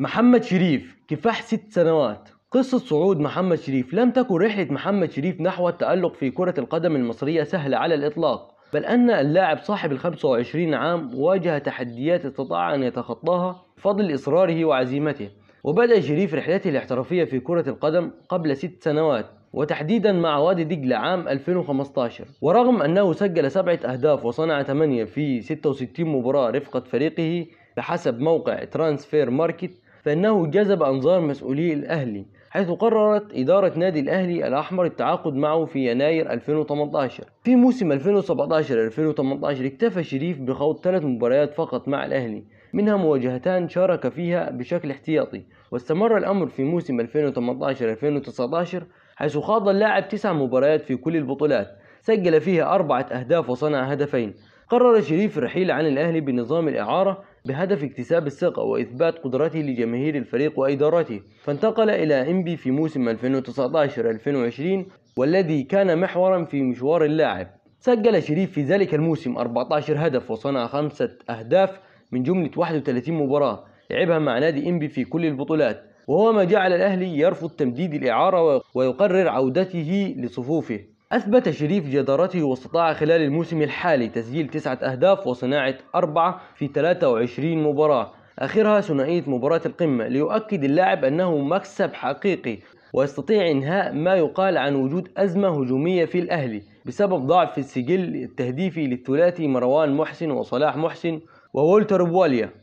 محمد شريف كفاح ست سنوات قصة صعود محمد شريف لم تكن رحلة محمد شريف نحو التألق في كرة القدم المصرية سهلة على الإطلاق بل أن اللاعب صاحب ال 25 عام واجه تحديات استطاع أن يتخطاها بفضل إصراره وعزيمته وبدأ شريف رحلته الاحترافية في كرة القدم قبل ست سنوات وتحديدا مع وادي دجلة عام 2015 ورغم أنه سجل سبعة أهداف وصنع ثمانية في 66 مباراة رفقة فريقه بحسب موقع ترانسفير ماركت فإنه جذب أنظار مسؤولي الأهلي حيث قررت إدارة نادي الأهلي الأحمر التعاقد معه في يناير 2018 في موسم 2017-2018 اكتفى شريف بخوض ثلاث مباريات فقط مع الأهلي منها مواجهتان شارك فيها بشكل احتياطي واستمر الأمر في موسم 2018-2019 حيث خاض اللاعب تسع مباريات في كل البطولات سجل فيها أربعة أهداف وصنع هدفين قرر شريف الرحيل عن الأهلي بنظام الإعارة بهدف اكتساب الثقة وإثبات قدرته لجماهير الفريق وإدارته فانتقل إلى إنبي في موسم 2019-2020 والذي كان محورا في مشوار اللاعب سجل شريف في ذلك الموسم 14 هدف وصنع خمسة أهداف من جملة 31 مباراة لعبها مع نادي إنبي في كل البطولات وهو ما جعل الأهلي يرفض تمديد الإعارة ويقرر عودته لصفوفه أثبت شريف جدارته واستطاع خلال الموسم الحالي تسجيل تسعة أهداف وصناعة أربعة في 23 مباراة آخرها ثنائية مباراة القمة ليؤكد اللاعب أنه مكسب حقيقي ويستطيع إنهاء ما يقال عن وجود أزمة هجومية في الأهلي بسبب ضعف السجل التهديفي للثلاثي مروان محسن وصلاح محسن وولتر بواليا